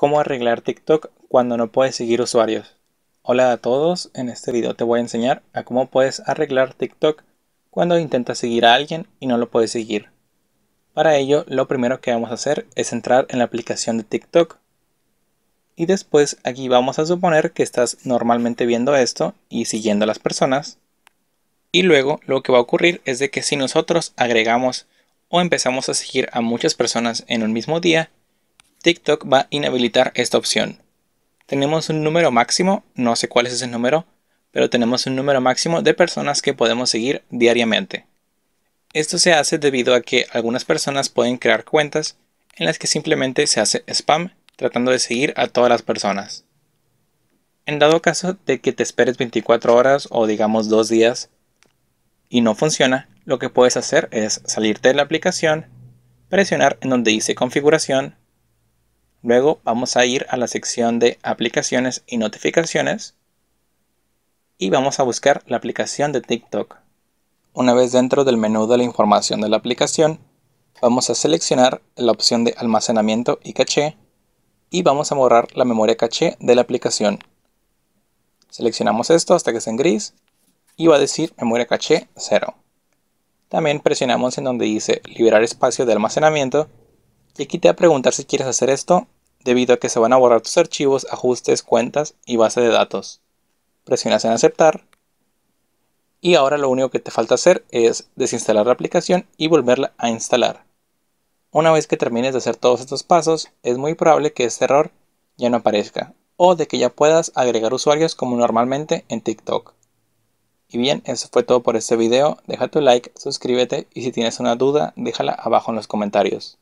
cómo arreglar TikTok cuando no puedes seguir usuarios. Hola a todos, en este video te voy a enseñar a cómo puedes arreglar TikTok cuando intentas seguir a alguien y no lo puedes seguir. Para ello, lo primero que vamos a hacer es entrar en la aplicación de TikTok. Y después aquí vamos a suponer que estás normalmente viendo esto y siguiendo a las personas. Y luego lo que va a ocurrir es de que si nosotros agregamos o empezamos a seguir a muchas personas en un mismo día, TikTok va a inhabilitar esta opción. Tenemos un número máximo, no sé cuál es ese número, pero tenemos un número máximo de personas que podemos seguir diariamente. Esto se hace debido a que algunas personas pueden crear cuentas en las que simplemente se hace spam tratando de seguir a todas las personas. En dado caso de que te esperes 24 horas o digamos 2 días y no funciona, lo que puedes hacer es salirte de la aplicación, presionar en donde dice configuración Luego vamos a ir a la sección de aplicaciones y notificaciones y vamos a buscar la aplicación de TikTok. Una vez dentro del menú de la información de la aplicación, vamos a seleccionar la opción de almacenamiento y caché y vamos a borrar la memoria caché de la aplicación. Seleccionamos esto hasta que esté en gris y va a decir memoria caché 0. También presionamos en donde dice liberar espacio de almacenamiento y aquí te va a preguntar si quieres hacer esto debido a que se van a borrar tus archivos, ajustes, cuentas y base de datos. Presionas en aceptar y ahora lo único que te falta hacer es desinstalar la aplicación y volverla a instalar. Una vez que termines de hacer todos estos pasos, es muy probable que este error ya no aparezca o de que ya puedas agregar usuarios como normalmente en TikTok. Y bien, eso fue todo por este video, deja tu like, suscríbete y si tienes una duda déjala abajo en los comentarios.